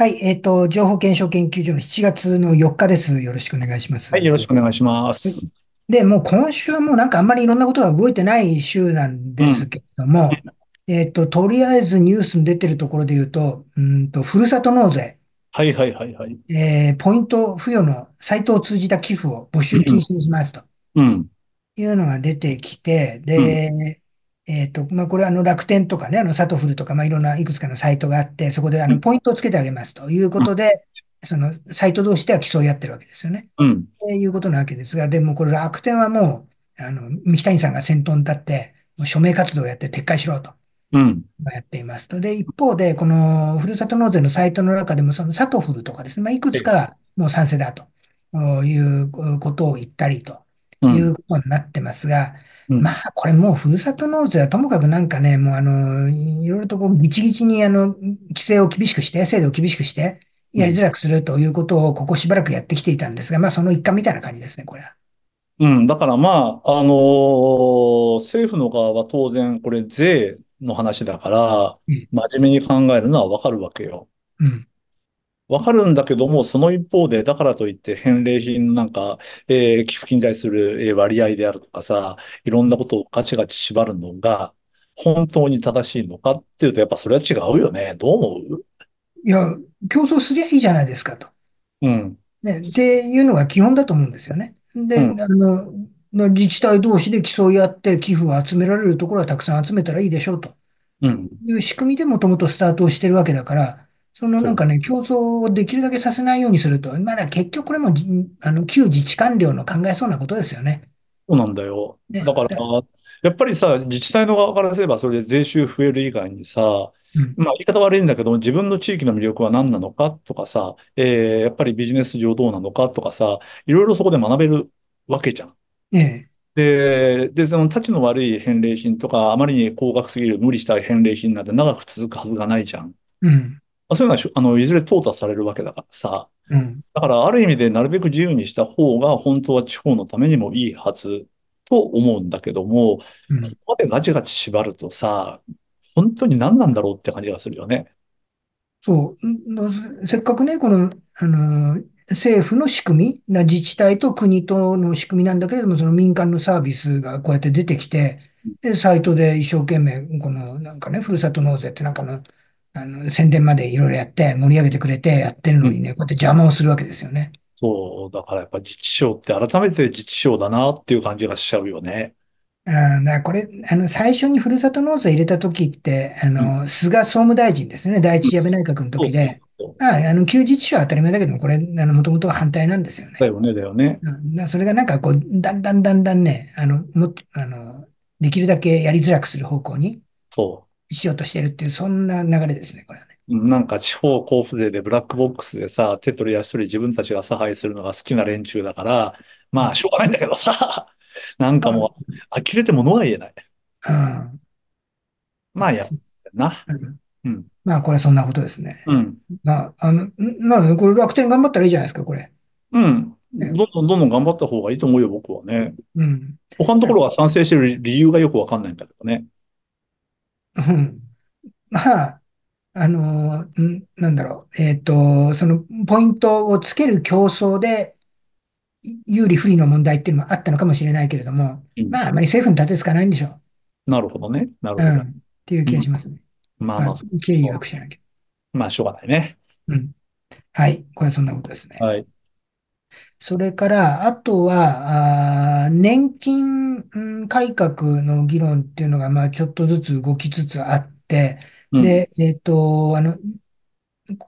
はい、えっ、と、情報検証研究所の7月の4日です。よろしくお願いします。はい、よろしくお願いします。で、もう今週はもうなんかあんまりいろんなことが動いてない週なんですけれども、えっ、と、とりあえずニュースに出てるところで言うと、うんと、ふるさと納税。はいはいはいはい。えー、ポイント付与のサイトを通じた寄付を募集禁止にしますと。うん。いうのが出てきて、で、えっ、ー、と、まあ、これはあの楽天とかね、あのサトフルとか、まあ、いろんないくつかのサイトがあって、そこであのポイントをつけてあげますということで、そのサイト同士では競い合ってるわけですよね。うん。っていうことなわけですが、でもこれ楽天はもう、あの、三木谷さんが先頭に立って、もう署名活動をやって撤回しろと。うん。やっていますと。で、一方で、このふるさと納税のサイトの中でも、そのサトフルとかですね、まあ、いくつかもう賛成だということを言ったりということになってますが、うんまあ、これもうふるさと納税はともかくなんかね、もうあの、いろいろとこう、ぎちぎちにあの、規制を厳しくして、制度を厳しくして、やりづらくするということを、ここしばらくやってきていたんですが、まあ、その一環みたいな感じですね、これは。うん、だからまあ、あのー、政府の側は当然、これ税の話だから、真面目に考えるのはわかるわけよ。うん。わかるんだけども、その一方で、だからといって返礼品のなんか、えー、寄付金に対する、え割合であるとかさ、いろんなことをガチガチ縛るのが、本当に正しいのかっていうと、やっぱそれは違うよね。どう思ういや、競争すりゃいいじゃないですかと。うん。ね、っていうのが基本だと思うんですよね。で、うん、あの、の自治体同士で競い合って寄付を集められるところはたくさん集めたらいいでしょうと。うん、いう仕組みでもともとスタートをしてるわけだから、そのなんかね、競争をできるだけさせないようにすると、まだ結局これもあの旧自治官僚の考えそうなことですよね。そうなんだよ。ね、だから、やっぱりさ、自治体の側からすれば、それで税収増える以外にさ、まあ言い方悪いんだけども、自分の地域の魅力は何なのかとかさ、えー、やっぱりビジネス上どうなのかとかさ、いろいろそこで学べるわけじゃん。え。で、で、その、たちの悪い返礼品とか、あまりに高額すぎる無理した返礼品なんて長く続くはずがないじゃん。うん。あ、そういうのは、あの、いずれ淘汰されるわけだからさ。うん、だから、ある意味でなるべく自由にした方が、本当は地方のためにもいいはずと思うんだけども、うん、ここでガチガチ縛るとさ、本当に何なんだろうって感じがするよね。そう。せっかくね、この、あの、政府の仕組みな自治体と国との仕組みなんだけれども、その民間のサービスがこうやって出てきて、で、サイトで一生懸命、この、なんかね、ふるさと納税ってなんかの、あの、宣伝までいろいろやって、盛り上げてくれてやってるのにね、うん、こうやって邪魔をするわけですよね。そう、だからやっぱ自治省って改めて自治省だなっていう感じがしちゃうよね。あだこれ、あの、最初にふるさと納税入れた時って、あの、うん、菅総務大臣ですね、第一安倍内閣の時で、ああの、旧自治省は当たり前だけども、これ、あの、もともと反対なんですよね。だよね、だよね。だそれがなんかこう、だんだんだんだんね、あの、もあの、できるだけやりづらくする方向に。そう。しようとしてるっていう、そんな流れですね、これね。なんか地方交付税でブラックボックスでさ、手取り足取り自分たちが差配するのが好きな連中だから、まあ、しょうがないんだけどさ、なんかもう、呆れて物は言えない。うん。まあ、やな。うん。まあ、これそんなことですね。うん。まあ、あの、なこれ楽天頑張ったらいいじゃないですか、これ。うん。どんどんどんどん頑張った方がいいと思うよ、僕はね。うん。他のところが賛成してる理由がよくわかんないんだけどね。うん。まあ、あの、んなんだろう。えっと、そのポイントをつける競争で、有利不利の問題っていうのもあったのかもしれないけれども、うん、まあ、あまり政府に立てつかないんでしょう。なるほどね。なるほど。うん、っていう気がしますね。うん、まあまあ、経緯なきゃ。まあ、しょうがないね。うん。はい。これはそんなことですね。はい。それから、あとは、あ年金改革の議論っていうのが、まあ、ちょっとずつ動きつつあって、で、えっ、と、あの、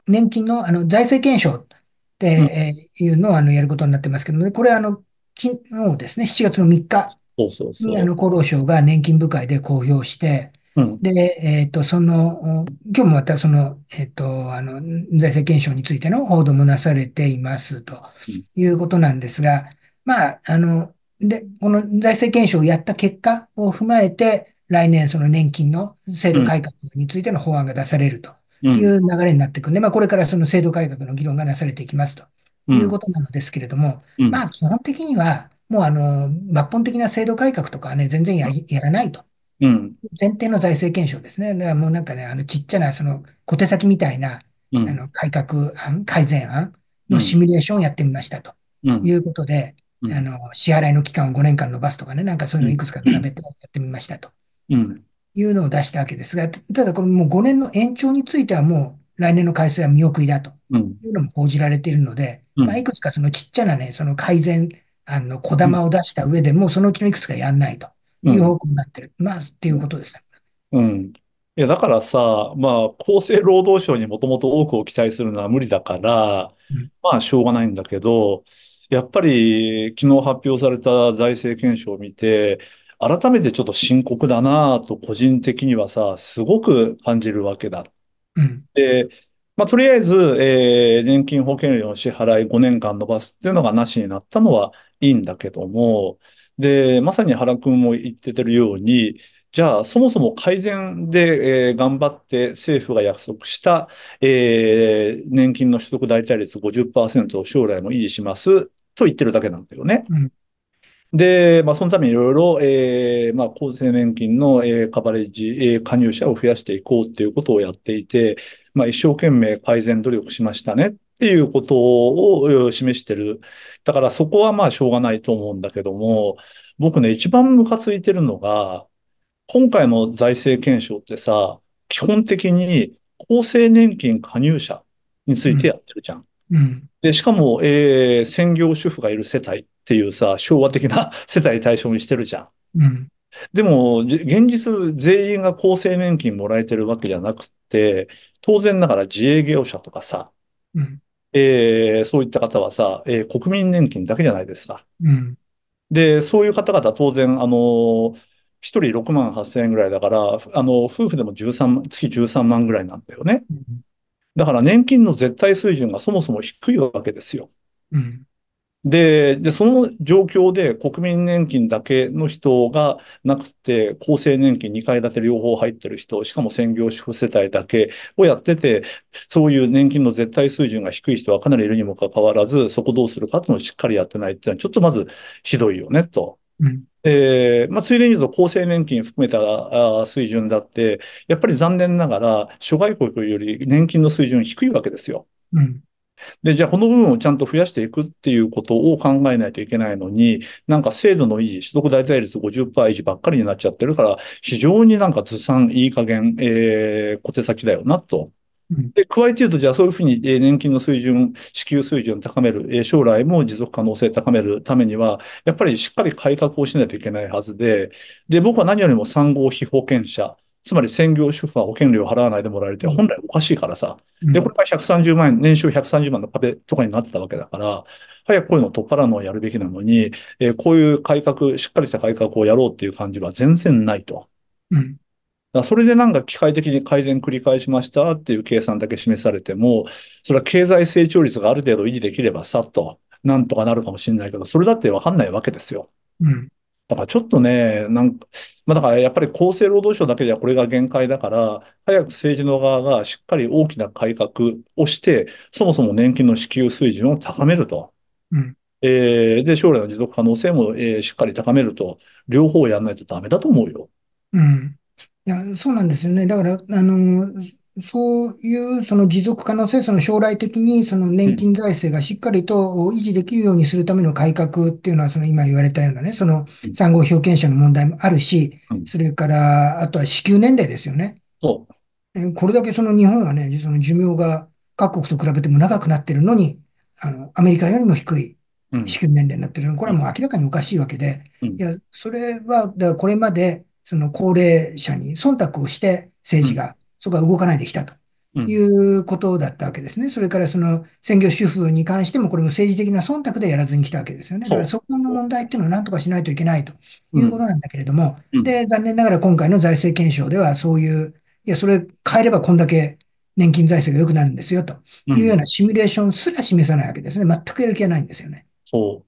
年金のあの財政検証っていうのをあのやることになってますけども、これ、あの、昨日ですね、7月の3日にあの厚労省が年金部会で公表して、うん、で、えっ、ー、と、その、今日もまたその、えっ、ー、と、あの、財政検証についての報道もなされていますということなんですが、まあ、あの、で、この財政検証をやった結果を踏まえて、来年その年金の制度改革についての法案が出されるという流れになっていくんで、まあ、これからその制度改革の議論がなされていきますということなのですけれども、まあ、基本的には、もうあの、抜本的な制度改革とかはね、全然やらないと。うん。前提の財政検証ですね。だからもうなんかね、あのちっちゃなその小手先みたいな、うん、あの改革案、改善案のシミュレーションをやってみましたと、いうことで、うん、あの支払いの期間を5年間延ばすとかね、なんかそういうのいくつか並べてやってみましたと、いうのを出したわけですが、ただこれもう5年の延長についてはもう来年の改正は見送りだというのも報じられているので、まあ、いくつかそのちっちゃなね、その改善案の小玉を出した上でもうそのうちのいくつかやんないと。いう方向になってる。うん、まあ、っていうことですね。うん。いや、だからさ、まあ、厚生労働省にもともと多くを期待するのは無理だから、うん、まあ、しょうがないんだけど、やっぱり、昨日発表された財政検証を見て、改めてちょっと深刻だなと、個人的にはさ、すごく感じるわけだ。うん、で、まあ、とりあえず、えー、年金保険料の支払い5年間伸ばすっていうのがなしになったのはいいんだけども、で、まさに原くんも言っててるように、じゃあ、そもそも改善で、えー、頑張って政府が約束した、えー、年金の取得代替率50%を将来も維持しますと言ってるだけなんだよね。うん、で、まあ、そのためにいろいろ、えー、まあ、厚生年金の、えー、カバレッジ、えー、加入者を増やしていこうっていうことをやっていて、まあ、一生懸命改善努力しましたねっっていうことを示してる。だからそこはまあしょうがないと思うんだけども、僕ね、一番ムカついてるのが、今回の財政検証ってさ、基本的に厚生年金加入者についてやってるじゃん。うん、うん、でしかも、えー、専業主婦がいる世帯っていうさ、昭和的な 世帯対象にしてるじゃん。うん、でも、現実全員が厚生年金もらえてるわけじゃなくて、当然ながら自営業者とかさ、えー、そういった方はさ、えー、国民年金だけじゃないですか。で、そういう方々当然、あのー、1人6万8000円ぐらいだから、あの、夫婦でも13、月13万ぐらいなんだよね。だから年金の絶対水準がそもそも低いわけですよ。で、で、その状況で国民年金だけの人がなくて、厚生年金2階建て両方入ってる人、しかも専業主婦世帯だけをやってて、そういう年金の絶対水準が低い人はかなりいるにもかかわらず、そこどうするかっていうのをしっかりやってないっていうのは、ちょっとまずひどいよね、と。うんえーまあ、ついでに言うと、厚生年金含めた水準だって、やっぱり残念ながら、諸外国より年金の水準低いわけですよ。うんで、じゃあこの部分をちゃんと増やしていくっていうことを考えないといけないのに、なんか制度の維持、取得代替率50%維持ばっかりになっちゃってるから、非常になんかずさん、いい加減、えー、小手先だよなと。で、加えて言うと、じゃあそういうふうに年金の水準、支給水準を高める、将来も持続可能性を高めるためには、やっぱりしっかり改革をしないといけないはずで、で、僕は何よりも産後非保険者、つまり専業主婦は保険料を払わないでもらえるって本来おかしいからさ。で、これが130万円、年収130万の壁とかになってたわけだから、早くこういうのを取っ払うのをやるべきなのに、えー、こういう改革、しっかりした改革をやろうっていう感じは全然ないと。うん。だそれでなんか機械的に改善繰り返しましたっていう計算だけ示されても、それは経済成長率がある程度維持できればさっと、なんとかなるかもしれないけど、それだってわかんないわけですよ。うん。だからちょっとね、なんか、まあ、だからやっぱり厚生労働省だけではこれが限界だから、早く政治の側がしっかり大きな改革をして、そもそも年金の支給水準を高めると。うん、えー、で、将来の持続可能性も、えー、しっかり高めると、両方やらないとダメだと思うよ。うん。いや、そうなんですよね。だから、あの、そういうその持続可能性、その将来的にその年金財政がしっかりと維持できるようにするための改革っていうのは、その今言われたようなね、その産後表現者の問題もあるし、それからあとは支給年齢ですよね。そう。これだけその日本はね、その寿命が各国と比べても長くなってるのに、あのアメリカよりも低い支給年齢になってるのこれはもう明らかにおかしいわけで、いや、それは、だこれまでその高齢者に忖度をして政治が、そこは動かないできたと。いうことだったわけですね。それからその専業主婦に関しても、これも政治的な忖度でやらずに来たわけですよね。だからそこの問題っていうのを何とかしないといけないということなんだけれども、で、残念ながら今回の財政検証ではそういう、いや、それ変えればこんだけ年金財政が良くなるんですよというようなシミュレーションすら示さないわけですね。全くやる気はないんですよね。そ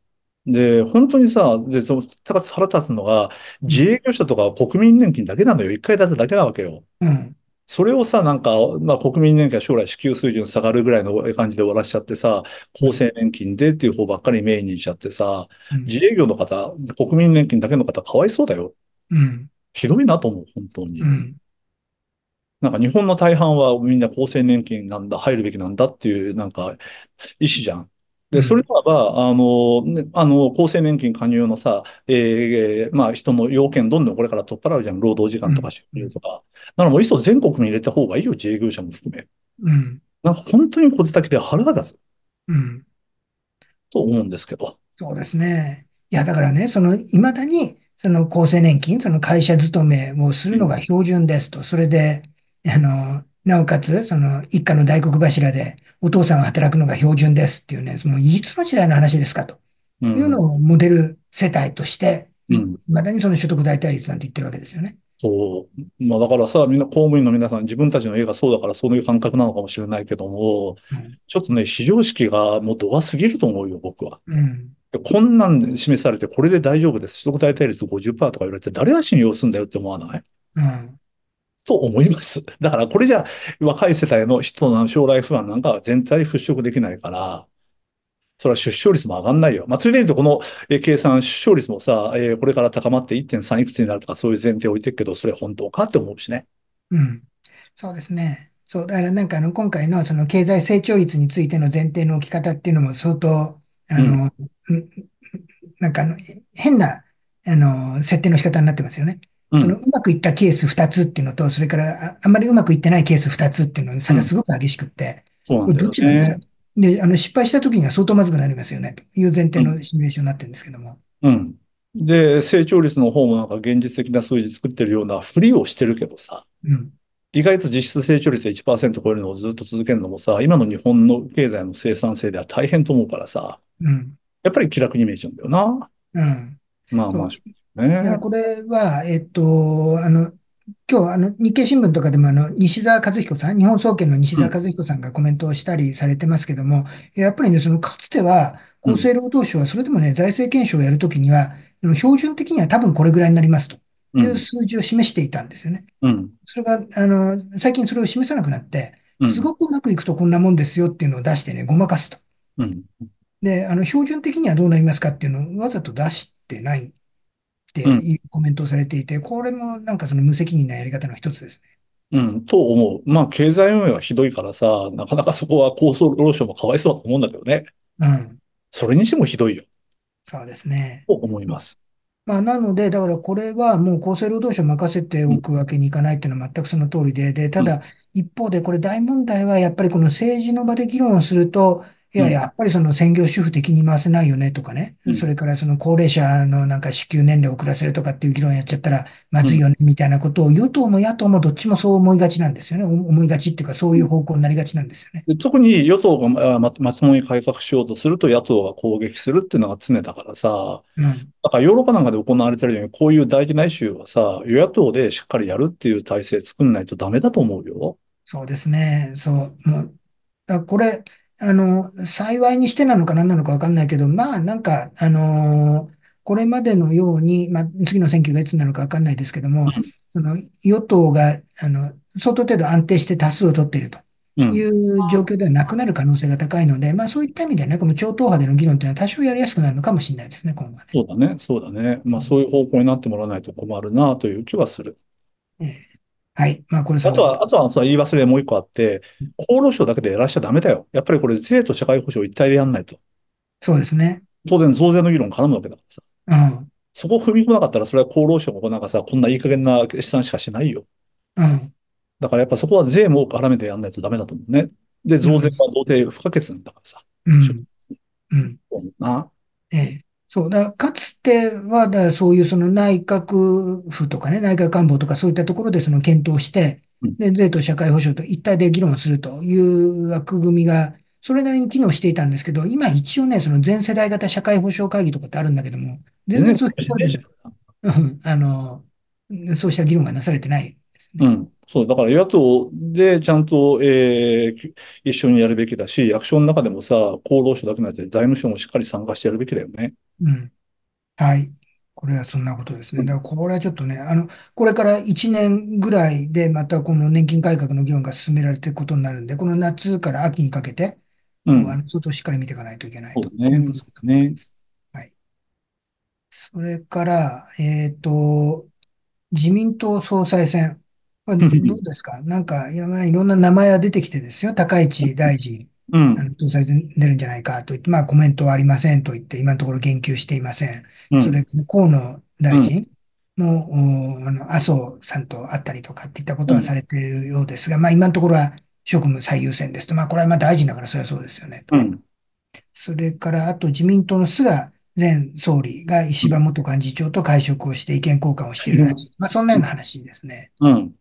う。で、本当にさ、で、その、腹立つのが、自営業者とか国民年金だけなのよ。一回出すだけなわけよ。うん。それをさ、なんか、まあ、国民年金は将来支給水準下がるぐらいの感じで終わらしちゃってさ、厚生年金でっていう方ばっかりメインにしちゃってさ、うん、自営業の方、国民年金だけの方、かわいそうだよ。うん、ひどいなと思う、本当に。うん、なんか日本の大半はみんな厚生年金なんだ、入るべきなんだっていう、なんか、意思じゃん。で、それとはば、あの、ね、あの、厚生年金加入のさ、えー、まあ、人の要件どんどんこれから取っ払うじゃん。労働時間とか収入とか。ならもういっそ全国に入れた方がいいよ、自営業者も含め。うん。なんか本当に小手だけで腹が出す。うん。と思うんですけど。そうですね。いや、だからね、その、いまだに、その厚生年金、その会社勤めをするのが標準ですと。それで、あの、なおかつ、その、一家の大黒柱で、お父さんが働くのが標準ですっていうね、もういつの時代の話ですかというのをモデル世帯として、い、ま、だにその所得代替率なんて言ってるわけですよね。そう。まあだからさ、みんな公務員の皆さん、自分たちの家がそうだからそういう感覚なのかもしれないけども、うん、ちょっとね、非常識がもう度が過ぎると思うよ、僕は。うん、こんなん示されて、これで大丈夫です。取得代替率50%とか言われて、誰が信用すんだよって思わない、うん、と思います。だからこれじゃ若い世代の人の将来不安なんかは全体払拭できないから、それは出生率も上がんないよ。まあ、ついでに言うとこの計算、出生率もさ、えー、これから高まって1.3いくつになるとかそういう前提を置いてるけど、それ本当かって思うしね。うん。そうですね。そう。だからなんかあの、今回のその経済成長率についての前提の置き方っていうのも相当、あの、うん、なんかあの、変な、あの、設定の仕方になってますよね。あの、うまくいったケース2つっていうのと、それからあ、んまりうまくいってないケース2つっていうのの差がすごく激しくって、うん、そうなんどっちなんですかで、あの、失敗した時には相当まずくなりますよね、という前提のシミュレーションになってるんですけども。うん。で、成長率の方もなんか現実的な数字作ってるようなふりをしてるけどさ、うん、意外と実質成長率で1%超えるのをずっと続けるのもさ、今の日本の経済の生産性では大変と思うからさ、うん、やっぱり気楽に見えちゃうんだよな。うん。まあまあ。ね、これは、えっと、あの、今日、あの、日経新聞とかでも、あの、西澤和彦さん、日本総研の西澤和彦さんがコメントをしたりされてますけども、やっぱりね、その、かつては、厚生労働省は、それでもね、財政検証をやるときには、標準的には多分これぐらいになりますという数字を示していたんですよね。うん、それが、あの、最近それを示さなくなって、すごくうまくいくとこんなもんですよっていうのを出してね、ごまかすと。うん、で、あの、標準的にはどうなりますかっていうのをわざと出してないっていうコメントをされていて、これもなんかその無責任なやり方の一つですね。うん、と思う。まあ、経済運営はひどいからさ、なかなかそこは厚生労働省もかわいそうだと思うんだけどね。うん。それにしてもひどいよ。そうですね。と思います。まあ、なので、だからこれはもう厚生労働省任せておくわけにいかないっていうのは全くその通りで、で、ただ、一方でこれ大問題はやっぱりこの政治の場で議論をすると、いやや、っぱりその専業主婦的に回せないよねとかね、うん、それからその高齢者のなんか支給年齢遅らせるとかっていう議論やっちゃったらまずいよねみたいなことを与党も野党もどっちもそう思いがちなんですよね。思いがちっていうかそういう方向になりがちなんですよね。特に与党がまともに改革しようとすると野党が攻撃するっていうのが常だからさ、うん、だからヨーロッパなんかで行われてるようにこういう大事なイはさ、与野党でしっかりやるっていう体制作んないとダメだと思うよ。そうですね。そう。もうこれ、あの、幸いにしてなのか何なのかわかんないけど、まあなんか、あのー、これまでのように、まあ次の選挙がいつなのかわかんないですけども、その与党が、あの、相当程度安定して多数を取っていると。いう状況ではなくなる可能性が高いので、まあそういった意味でね、この超党派での議論というのは多少やりやすくなるのかもしれないですね、今後はね。そうだね、そうだね。まあそういう方向になってもらわないと困るなという気はする。ええはい。まあ、これあとは、あとは、その言い忘れもう一個あって、厚労省だけでやらしちゃダメだよ。やっぱりこれ、税と社会保障一体でやんないと。そうですね。当然、増税の議論絡むわけだからさ。うん。そこ踏み込まなかったら、それは厚労省もなんかさ、こんないい加減な資産しかしないよ。うん。だからやっぱそこは税も絡めてやんないとダメだと思うね。で、増税は到底不可欠なんだからさ。うん。うん。そうな。ええ。そう、だかつては、だそういうその内閣府とかね、内閣官房とかそういったところでその検討して、で、税と社会保障と一体で議論するという枠組みが、それなりに機能していたんですけど、今一応ね、その全世代型社会保障会議とかってあるんだけども、全然そういう、ね、あの、そうした議論がなされてないですね。うん。そう、だから野党でちゃんと、えー、一緒にやるべきだし、役所の中でもさ、厚労省だけじゃなくて財務省もしっかり参加してやるべきだよね。うん。はい。これはそんなことですね。だからこれはちょっとね、あの、これから1年ぐらいでまたこの年金改革の議論が進められていくことになるんで、この夏から秋にかけて、うもうあん。の、外をしっかり見ていかないといけないとね。いうことだ思いね。ます。はい。それから、えっと、自民党総裁選。はどうですか なんか、いいろんな名前が出てきてですよ。高市大臣。うん、あの搭載で出るんじゃないかと言って、まあコメントはありませんと言って、今のところ言及していません。うん、それ河野大臣も、あの麻生さんと会ったりとかっていったことはされているようですが、まあ今のところは職務最優先ですと。まあこれはまあ大臣だからそれはそうですよねと。それからあと自民党の菅前総理が石破元幹事長と会食をして意見交換をしているらしい。まあそんなような話ですね。うん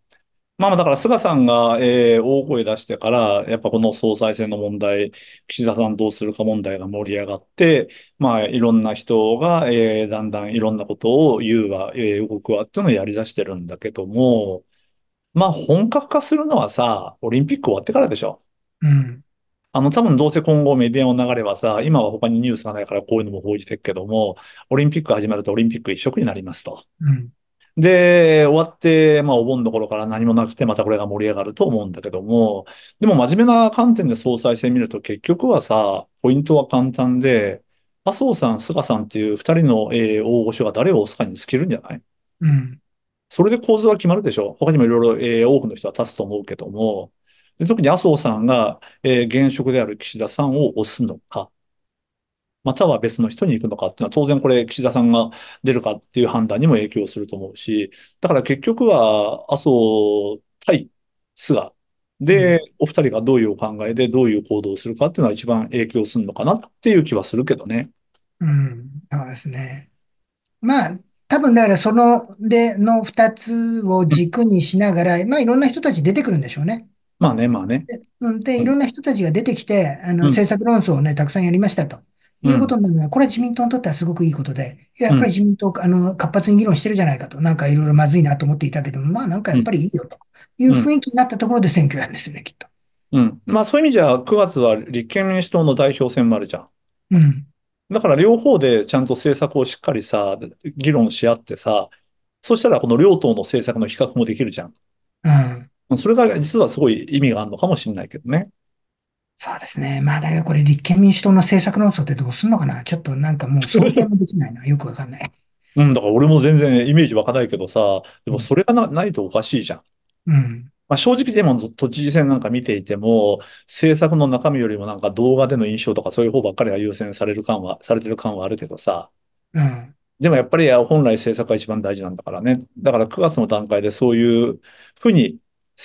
まあだから菅さんが、えー、大声出してから、やっぱこの総裁選の問題、岸田さんどうするか問題が盛り上がって、まあいろんな人が、えー、だんだんいろんなことを言うわ、えー、動くわっていうのをやりだしてるんだけども、まあ本格化するのはさ、オリンピック終わってからでしょ。うん。あの、多分どうせ今後メディアの流れはさ、今は他にニュースがないからこういうのも報じてるけども、オリンピック始まるとオリンピック一色になりますと。うんで、終わって、まあ、お盆の頃から何もなくて、またこれが盛り上がると思うんだけども、でも真面目な観点で総裁選見ると、結局はさ、ポイントは簡単で、麻生さん、菅さんっていう二人の、えー、大御所が誰を押すかに尽きるんじゃないうん。それで構図は決まるでしょ他にもいろいろ、えー、多くの人は立つと思うけども、で特に麻生さんが、えー、現職である岸田さんを押すのか。または別の人に行くのかっていうのは、当然これ、岸田さんが出るかっていう判断にも影響すると思うし、だから結局は、麻生対菅で、お二人がどういうお考えで、どういう行動をするかっていうのは一番影響するのかなっていう気はするけどね。うん、そうですね。まあ、多分だからその例の二つを軸にしながら、まあいろんな人たち出てくるんでしょうね。まあね、まあね。で、でいろんな人たちが出てきて、あの、政策論争をね、たくさんやりましたと。いうことになるのは、これは自民党にとってはすごくいいことで、いや、やっぱり自民党、あの、活発に議論してるじゃないかと、なんかいろいろまずいなと思っていたけども、まあなんかやっぱりいいよという雰囲気になったところで選挙なんですよね、きっと。まあそういう意味じゃ、9月は立憲民主党の代表選もあるじゃん。うん。だから両方でちゃんと政策をしっかりさ、議論し合ってさ、そしたらこの両党の政策の比較もできるじゃん。うん。それが実はすごい意味があるのかもしれないけどね。そうですね。まあ、だけどこれ立憲民主党の政策論争ってどうすんのかなちょっとなんかもう想定もできないな。よくわかんない。うん、だから俺も全然イメージわかないけどさ、でもそれがな,、ないとおかしいじゃん。うん。まあ、正直でも都知事選なんか見ていても、政策の中身よりもなんか動画での印象とかそういう方ばっかりが優先される感は、されてる感はあるけどさ。うん。でもやっぱり本来政策が一番大事なんだからね。だから9月の段階でそういうふうに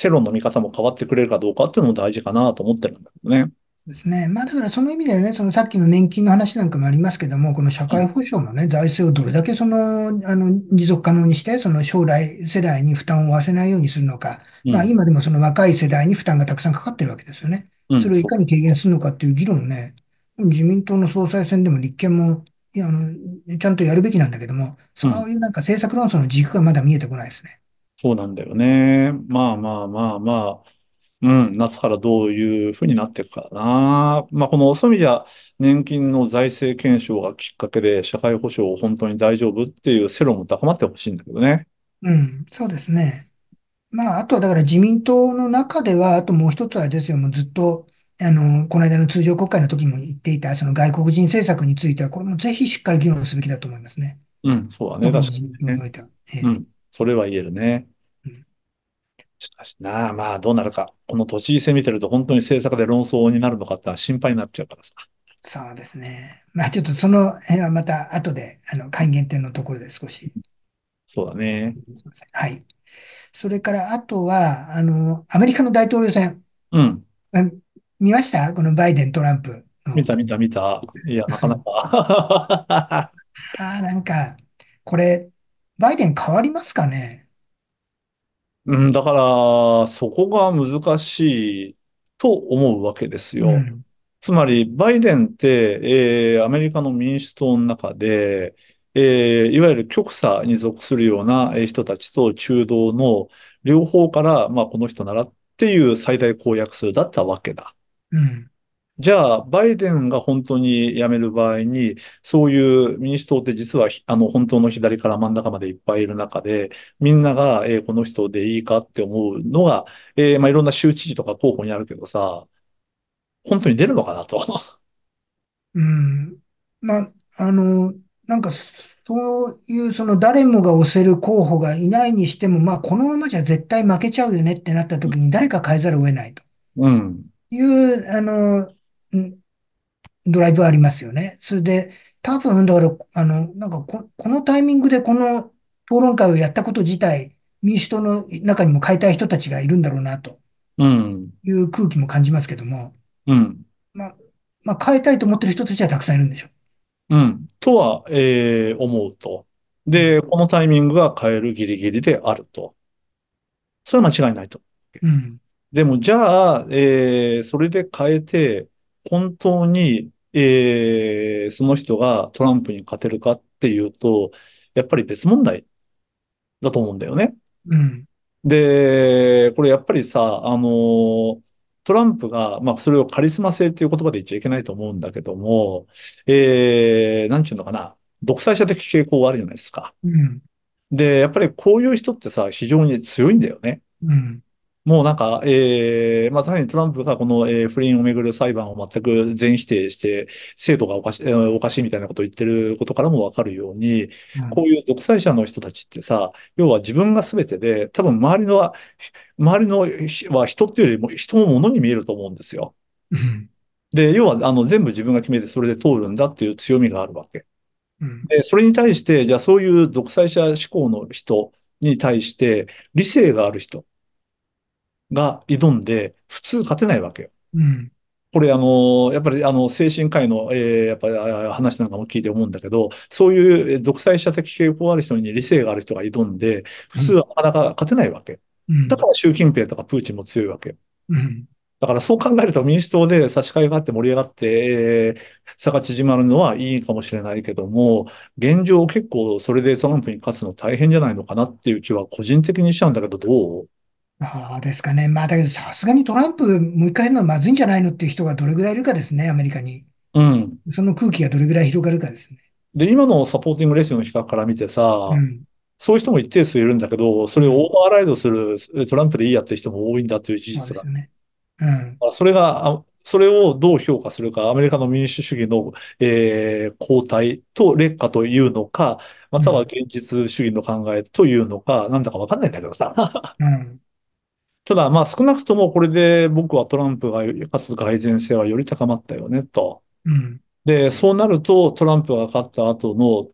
世論の見方も変わってくれるかどうかっていうのも大事かなと思ってるんだけどね。ですね。まあだからその意味ではね、そのさっきの年金の話なんかもありますけども、この社会保障のね、財政をどれだけその、あの、持続可能にして、その将来世代に負担を負わせないようにするのか、うん、まあ今でもその若い世代に負担がたくさんかかってるわけですよね。それをいかに軽減するのかっていう議論ね、うん、自民党の総裁選でも立憲も、いや、あの、ちゃんとやるべきなんだけども、そういうなんか政策論争の軸がまだ見えてこないですね。そうなんだよね。まあまあまあまあ。うん、夏からどういうふうになっていくかな。まあ、このそみいゃ年金の財政検証がきっかけで、社会保障を本当に大丈夫っていう世論も高まってほしいんだけどね。うん、そうですね。まあ、あとはだから自民党の中では、あともう一つはですよ、もうずっと、あの、この間の通常国会の時も言っていた、その外国人政策については、これもぜひしっかり議論すべきだと思いますね。うん、そうだね、確かに、ね、うん、それは言えるね。しかしなあ、まあどうなるか。この都知事選見てると本当に政策で論争になるのかって心配になっちゃうからさ。そうですね。まあちょっとその辺はまた後で、あの、会見点のところで少し。そうだね。はい。それからあとは、あの、アメリカの大統領選。うん。見ましたこのバイデン、トランプ。見た見た見た。いや、なかなか。ああ、なんか、これ、バイデン変わりますかねうん、だから、そこが難しいと思うわけですよ。うん、つまり、バイデンって、えー、アメリカの民主党の中で、えー、いわゆる極左に属するような人たちと中道の両方から、まあ、この人ならっていう最大公約数だったわけだ。うん、じゃあ、バイデンが本当に辞める場合に、そういう民主党って実は、あの、本当の左から真ん中までいっぱいいる中で、みんなが、えー、この人でいいかって思うのが、えー、まあ、いろんな州知事とか候補にあるけどさ、本当に出るのかなと。うん。まあ、あの、なんか、そういう、その誰もが押せる候補がいないにしても、まあ、このままじゃ絶対負けちゃうよねってなった時に、誰か変えざるを得ないと。うん。いう、あの、ドライブありますよね。それで、多分、だから、あの、なんかこ、このタイミングでこの討論会をやったこと自体、民主党の中にも変えたい人たちがいるんだろうな、という空気も感じますけども。うん。まあ、まあ、変えたいと思ってる人たちはたくさんいるんでしょう。うん。とは、えー、思うと。で、このタイミングが変えるギリギリであると。それは間違いないと。うん。でも、じゃあ、えー、それで変えて、本当に、えー、その人がトランプに勝てるかっていうと、やっぱり別問題だと思うんだよね。うん、で、これやっぱりさ、あの、トランプが、まあ、それをカリスマ性っていう言葉で言っちゃいけないと思うんだけども、えー、なんちゅうのかな、独裁者的傾向はあるじゃないですか。うん、で、やっぱりこういう人ってさ、非常に強いんだよね。うん、もうなんか、えー、まあ、確にトランプがこの、えー、不倫をめぐる裁判を全く全否定して、制度がおかし,、えー、おかしいみたいなことを言ってることからもわかるように、うん、こういう独裁者の人たちってさ、要は自分が全てで、多分周りのは、周りのは人っていうよりも人のものに見えると思うんですよ。うん、で、要はあの全部自分が決めてそれで通るんだっていう強みがあるわけ。うん、でそれに対して、じゃあそういう独裁者志向の人に対して、理性がある人。が挑んで、普通勝てないわけよ。うん。これあの、やっぱりあの、精神科医の、えー、やっぱり話なんかも聞いて思うんだけど、そういう独裁者的傾向ある人に理性がある人が挑んで、普通はなかなか勝てないわけ。うん、だから習近平とかプーチンも強いわけ。うん、だからそう考えると民主党で差し替えがあって盛り上がって、えー、差が縮まるのはいいかもしれないけども、現状結構それでトランプに勝つの大変じゃないのかなっていう気は個人的にしちゃうんだけど、どうああですかね。まあ、だけど、さすがにトランプ、もう一回やるのはまずいんじゃないのっていう人がどれぐらいいるかですね、アメリカに。うん。その空気がどれぐらい広がるかですね。で、今のサポーティングレシオの比較から見てさ、うん、そういう人も一定数いるんだけど、それをオーバーライドする、トランプでいいやって人も多いんだという事実が。そうそれが、それをどう評価するか、アメリカの民主主義の、えー、後退と劣化というのか、または現実主義の考えというのか、なんだかわかんないんだけどさ。うんただ、まあ少なくともこれで僕はトランプが勝つ改善性はより高まったよねと。うん、で、そうなるとトランプが勝った後の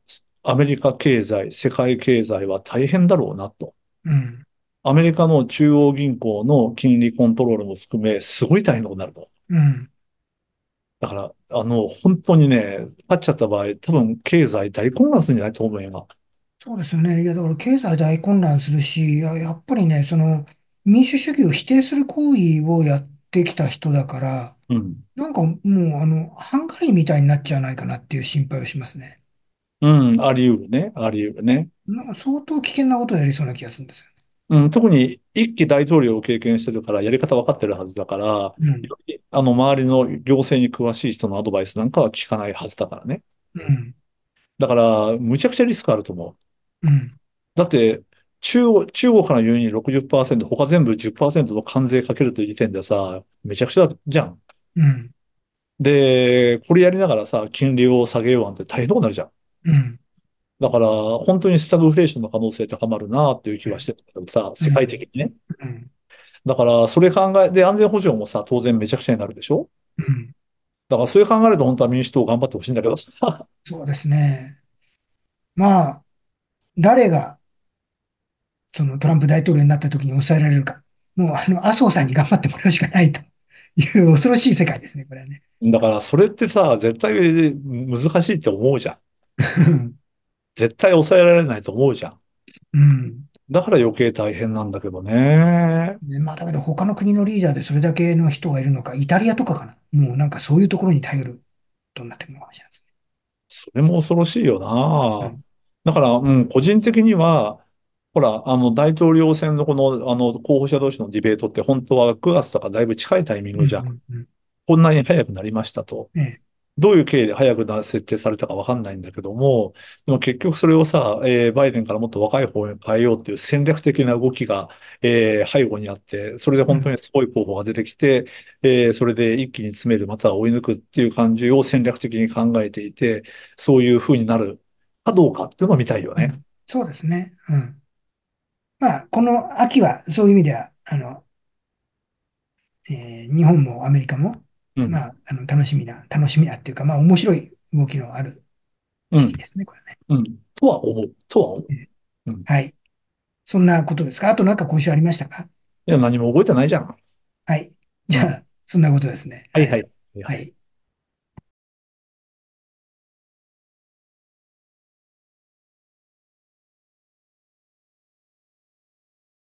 アメリカ経済、世界経済は大変だろうなと。うん、アメリカの中央銀行の金利コントロールも含め、すごい大変なことになると。うん、だから、あの、本当にね、勝っちゃった場合、多分経済大混乱するんじゃないと思うよ。そうですよね。いや、だから経済大混乱するし、やっぱりね、その、民主主義を否定する行為をやってきた人だから、なんかもう、あの、ハンガリーみたいになっちゃわないかなっていう心配をしますね。うん、あり得るね。あり得るね。なんか相当危険なことをやりそうな気がするんですよね。うん、特に一期大統領を経験してるから、やり方分かってるはずだから、うん、あの、周りの行政に詳しい人のアドバイスなんかは聞かないはずだからね。うん、だから、むちゃくちゃリスクあると思う。うん、だって、中国、中国から輸入60%、他全部10%の関税かけるという時点でさ、めちゃくちゃじゃん。うん。で、これやりながらさ、金利を下げようなんて大変なことになるじゃん。うん。だから、本当にスタグフレーションの可能性高まるなっていう気はしてるけどさ、世界的にね。うん。うん、だから、それ考え、で、安全保障もさ、当然めちゃくちゃになるでしょうん。だから、それ考えると本当は民主党頑張ってほしいんだけどさ。そうですね。まあ、誰がそのトランプ大統領になった時に抑えられるか。もうあの、麻生さんに頑張ってもらうしかないという恐ろしい世界ですね、これはね。だからそれってさ、絶対難しいって思うじゃん。絶対抑えられないと思うじゃん。うん。だから余計大変なんだけどね。まあだけど他の国のリーダーでそれだけの人がいるのか、イタリアとかかな。もうなんかそういうところに頼るとなってくるのかもしれないですね。それも恐ろしいよな。うん、だから、うん、個人的には、ほら、あの、大統領選のこの、あの、候補者同士のディベートって、本当は9月とかだいぶ近いタイミングじゃ、うんうんうん、こんなに早くなりましたと。どういう経緯で早く設定されたかわかんないんだけども、でも結局それをさ、えー、バイデンからもっと若い方に変えようっていう戦略的な動きが、えー、背後にあって、それで本当にすごい候補が出てきて、うん、えー、それで一気に詰める、または追い抜くっていう感じを戦略的に考えていて、そういう風になるかどうかっていうのを見たいよね。うん、そうですね。うん。まあ、この秋はそういう意味では、あの、えー、日本もアメリカも、うん、まあ、あの楽しみな、楽しみなっていうか、まあ、面白い動きのある時期ですね、うん、これね。うん。とは思う。とは思う、えー、うん、はい。そんなことですかあとなんか今週ありましたかいや、何も覚えてないじゃん。はい。じゃあ、そんなことですね。はいはい。はい。はい